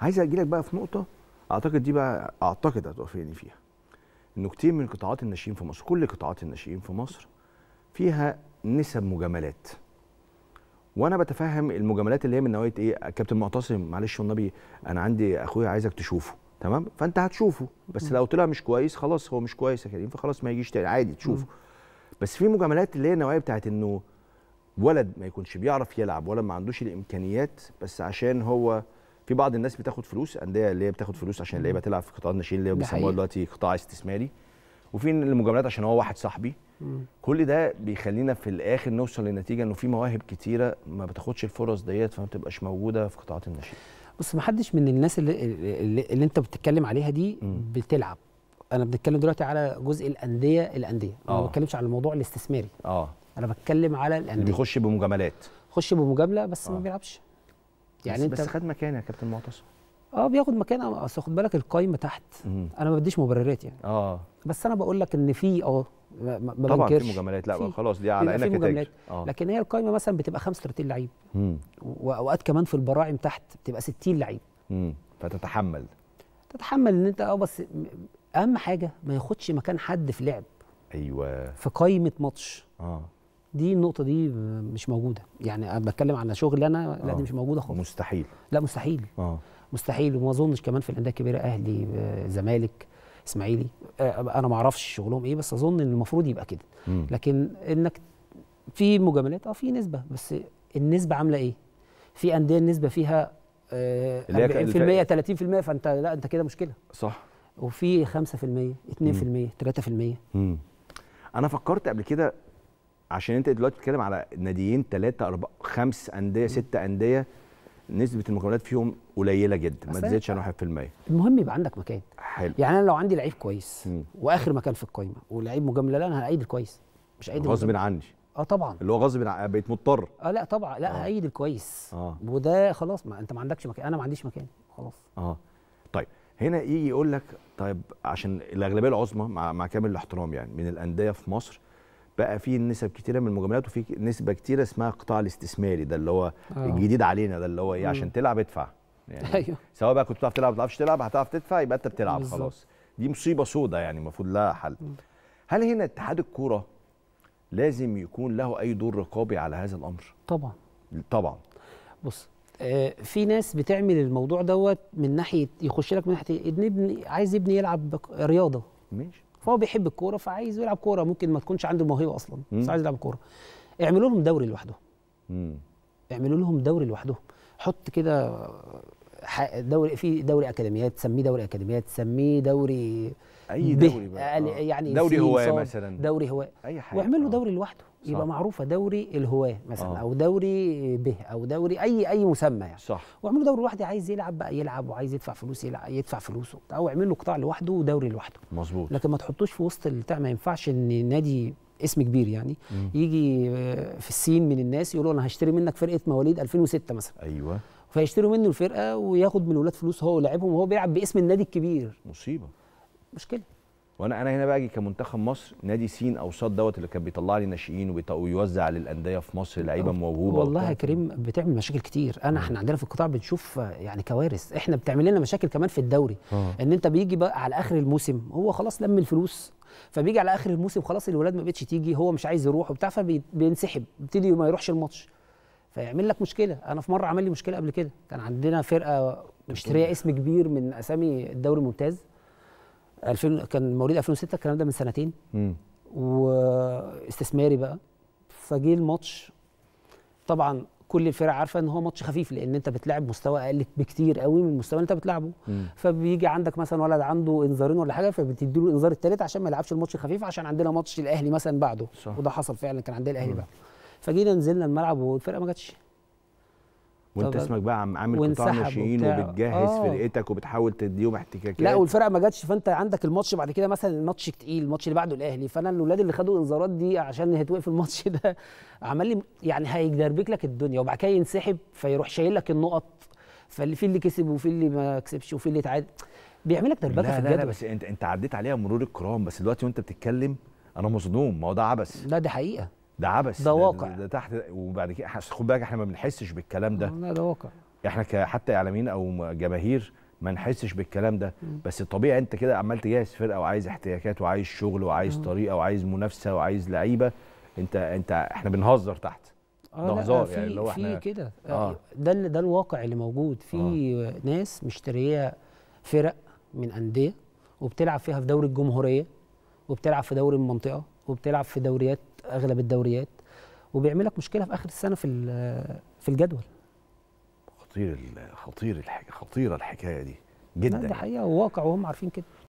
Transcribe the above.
عايز اجي لك بقى في نقطه اعتقد دي بقى اعتقد هتوافقني فيها انه كتير من قطاعات الناشئين في مصر كل قطاعات الناشئين في مصر فيها نسب مجاملات وانا بتفهم المجاملات اللي هي من نوعيه ايه كابتن معتصم معلش والنبي انا عندي اخويا عايزك تشوفه تمام فانت هتشوفه بس لو طلع مش كويس خلاص هو مش كويس يا كريم فخلاص ما يجيش تاني عادي تشوفه بس في مجاملات اللي هي النوعيه بتاعت انه ولد ما يكونش بيعرف يلعب ولا ما عندوش الامكانيات بس عشان هو في بعض الناس بتاخد فلوس انديه اللي هي بتاخد فلوس عشان اللعيبه تلعب في قطاع الناشئين اللي هو بيسموها دلوقتي قطاع استثماري وفي المجاملات عشان هو واحد صاحبي كل ده بيخلينا في الاخر نوصل لنتيجه انه في مواهب كتيره ما بتاخدش الفرص ديت فما بتبقاش موجوده في قطاعات الناشئين بص ما حدش من الناس اللي, اللي, اللي انت بتتكلم عليها دي بتلعب انا بنتكلم دلوقتي على جزء الانديه الانديه انا ما آه. بتكلمش على الموضوع الاستثماري اه انا بتكلم على الانديه اللي بيخش بمجاملات خش بمجامله بس أوه. ما آه. بيلعبش يعني بس انت بس خد مكان يا كابتن معتصم اه بياخد مكان اصل خد بالك القايمه تحت مم. انا ما بديش مبررات يعني اه بس انا بقول لك ان في اه ما طبعا في مجاملات لا فيه. خلاص دي على عينك مجاملات آه. لكن هي القايمه مثلا بتبقى 35 لعيب واوقات كمان في البراعم تحت بتبقى 60 لعيب فتتحمل تتحمل ان انت اه بس اهم حاجه ما ياخدش مكان حد في لعب ايوه في قايمه ماتش اه دي النقطه دي مش موجوده يعني بتكلم على شغل انا لا دي آه. مش موجوده خالص مستحيل لا مستحيل اه مستحيل وما اظنش كمان في الانديه الكبيره اهلي آه، زمالك اسماعيلي آه، انا ما اعرفش شغلهم ايه بس اظن ان المفروض يبقى كده لكن انك في مجاملات اه في نسبه بس النسبه عامله ايه في انديه النسبه فيها في المية 30% فانت لا انت كده مشكله صح وفي 5% 2% 3% امم انا فكرت قبل كده عشان انت دلوقتي بتتكلم على ناديين ثلاثه اربعه خمس انديه ست انديه نسبه المقاولات فيهم قليله جدا ما تزيدش عن 1% المهم يبقى عندك مكان حلو يعني انا لو عندي لعيب كويس مم. واخر مكان في القايمه ولعيب مجامله لا انا هايد الكويس مش هايد غصب عني اه طبعا اللي هو غصب عني آه، بقيت مضطر اه لا طبعا لا آه. هايد الكويس آه. وده خلاص ما انت ما عندكش مكان انا ما عنديش مكان خلاص اه طيب هنا يجي يقول لك طيب عشان الاغلبيه العظمى مع, مع كامل الاحترام يعني من الانديه في مصر بقى في نسب كتيره من المجاملات وفي نسبه كتيره اسمها القطاع الاستثماري ده اللي هو آه. الجديد علينا ده اللي هو ايه عشان تلعب ادفع يعني ايوه سواء بقى كنت بتعرف تلعب ما بتعرفش تلعب هتعرف تدفع يبقى انت بتلعب بالزبط. خلاص دي مصيبه سودة يعني المفروض لها حل م. هل هنا اتحاد الكوره لازم يكون له اي دور رقابي على هذا الامر طبعا طبعا بص آه في ناس بتعمل الموضوع دوت من ناحيه يخش لك من ناحيه إيه؟ ابن ابني عايز ابني يلعب رياضه ماشي فهو بيحب الكوره فعايز يلعب كوره ممكن ما تكونش عنده موهبه اصلا بس عايز يلعب كوره اعملوا لهم دوري لوحدهم اعملوا لهم دوري لوحدهم حط كده دوري في دوري اكاديميات سميه دوري اكاديميات سميه دوري اي دوري بقى يعني, آه. يعني دوري هواه مثلا دوري هواه اي حاجه واعمل له آه. دوري لوحده صح. يبقى معروفه دوري الهواه مثلا أوه. او دوري به او دوري اي اي مسمى يعني صح واعمل دوري لوحده عايز يلعب بقى يلعب وعايز يدفع فلوس يلعب يدفع فلوسه او اعمل له قطاع لوحده ودوري لوحده مظبوط لكن ما تحطوش في وسط البتاع ما ينفعش ان نادي اسم كبير يعني مم. يجي آه، في السين من الناس يقولوا انا هشتري منك فرقه مواليد 2006 مثلا ايوه فيشتروا منه الفرقه وياخد من الولاد فلوس هو لاعبهم وهو بيلعب باسم النادي الكبير مصيبه مشكله وانا انا هنا باجي كمنتخب مصر نادي سين او صاد دوت اللي كان بيطلع لي ناشئين ويوزع للانديه في مصر لعيبه موهوبه والله يا كريم بتعمل مشاكل كتير انا احنا عندنا في القطاع بنشوف يعني كوارث احنا بتعمل لنا مشاكل كمان في الدوري آه. ان انت بيجي بقى على اخر الموسم هو خلاص لم الفلوس فبيجي على اخر الموسم خلاص الولاد ما بقتش تيجي هو مش عايز يروح وبتاع فبينسحب يبتدي ما يروحش الماتش فيعمل لك مشكله انا في مره عمل لي مشكله قبل كده كان عندنا فرقه مشتريه اسم كبير من اسامي الدوري الممتاز 2000 كان مواليد 2006 الكلام ده من سنتين واستثماري بقى فجه الماتش طبعا كل الفرق عارفه ان هو ماتش خفيف لان انت بتلعب مستوى اقل بكتير قوي من المستوى اللي انت بتلعبه مم. فبيجي عندك مثلا ولد عنده انذارين ولا حاجه فبتدي له الانذار الثالث عشان ما يلعبش الماتش الخفيف عشان عندنا ماتش الاهلي مثلا بعده صح. وده حصل فعلا كان عندنا الاهلي بعده فجينا نزلنا الملعب والفرقه ما جاتش وانت اسمك بقى عم عامل قطاع ناشئين وبتجهز فرقتك آه. وبتحاول تديهم احتكاكات لا والفرقه ما جاتش فانت عندك الماتش بعد كده مثلا الماتش تقيل الماتش اللي بعده الاهلي فانا الاولاد اللي خدوا انذارات دي عشان هتوقف الماتش ده عمال لي يعني هيدربك لك الدنيا وبعد كده ينسحب فيروح شايل لك النقط فاللي في اللي كسب وفي اللي ما كسبش وفي اللي اتعاد بيعمل لك دربكه في الجدول لا لا بس انت انت عديت عليها مرور الكرام بس دلوقتي وانت بتتكلم انا مصدوم ما هو ده عبث لا دي حقيقه ده عبث ده واقع ده, ده تحت وبعد كده خد بالك احنا ما بنحسش بالكلام ده لا ده واقع احنا كحتى اعلاميين او جماهير ما نحسش بالكلام ده بس الطبيعي انت كده عمال تجهز فرقه وعايز احتياجات وعايز شغل وعايز طريقه وعايز منافسه وعايز لعيبه انت انت احنا بنهزر تحت آه ده هزار يعني اللي هو احنا في كده آه. آه، ده ده الواقع اللي موجود في آه. ناس مشتريه فرق من انديه وبتلعب فيها في دوري الجمهوريه وبتلعب في دوري المنطقه وبتلعب في دوريات اغلب الدوريات وبيعمل لك مشكله في اخر السنه في في الجدول خطير خطير الحك... خطيره الحكايه دي جدا دي يعني. حقيقه وواقع وهم عارفين كده